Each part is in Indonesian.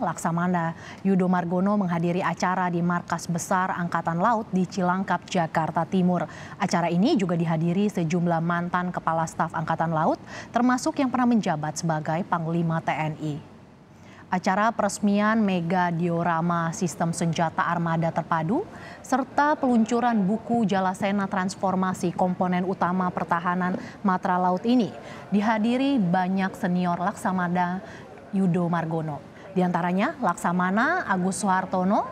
Laksamana Yudo Margono menghadiri acara di Markas Besar Angkatan Laut di Cilangkap, Jakarta Timur. Acara ini juga dihadiri sejumlah mantan Kepala Staf Angkatan Laut, termasuk yang pernah menjabat sebagai Panglima TNI. Acara peresmian mega diorama sistem senjata armada terpadu serta peluncuran buku Jalasena Transformasi Komponen Utama Pertahanan Matra Laut ini dihadiri banyak senior laksamana Yudo Margono. Di antaranya Laksamana Agus Soehartono,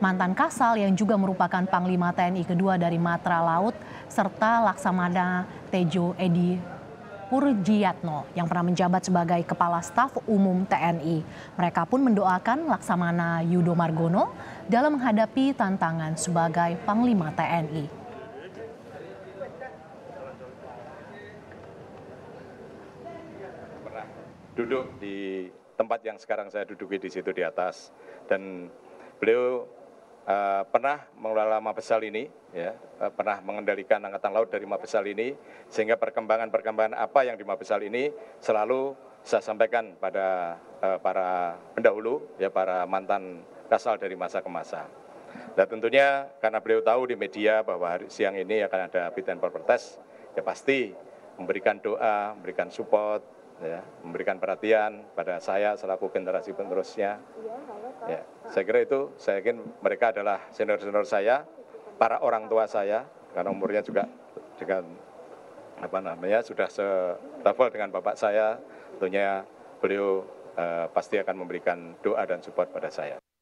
mantan Kasal yang juga merupakan Panglima TNI kedua dari Matra Laut, serta Laksamana Tejo Edi Purjiatno yang pernah menjabat sebagai Kepala Staf Umum TNI. Mereka pun mendoakan Laksamana Yudo Margono dalam menghadapi tantangan sebagai Panglima TNI. Duduk di tempat yang sekarang saya duduki di situ di atas. Dan beliau uh, pernah mengelola Mabesal ini, ya, uh, pernah mengendalikan Angkatan Laut dari Mabesal ini, sehingga perkembangan-perkembangan apa yang di Mabesal ini selalu saya sampaikan pada uh, para pendahulu, ya para mantan kasal dari masa ke masa. Dan tentunya karena beliau tahu di media bahwa hari siang ini akan ada fit and proper test, ya pasti memberikan doa, memberikan support, ya, memberikan perhatian pada saya selaku generasi penerusnya. Ya, saya kira itu, saya yakin mereka adalah senior-senior saya, para orang tua saya, karena umurnya juga dengan apa namanya sudah selevel dengan bapak saya, tentunya beliau eh, pasti akan memberikan doa dan support pada saya.